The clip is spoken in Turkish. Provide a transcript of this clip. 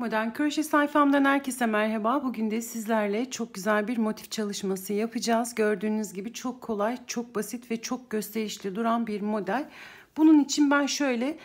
Modern kroşe sayfamdan herkese merhaba. Bugün de sizlerle çok güzel bir motif çalışması yapacağız. Gördüğünüz gibi çok kolay, çok basit ve çok gösterişli duran bir model. Bunun için ben şöyle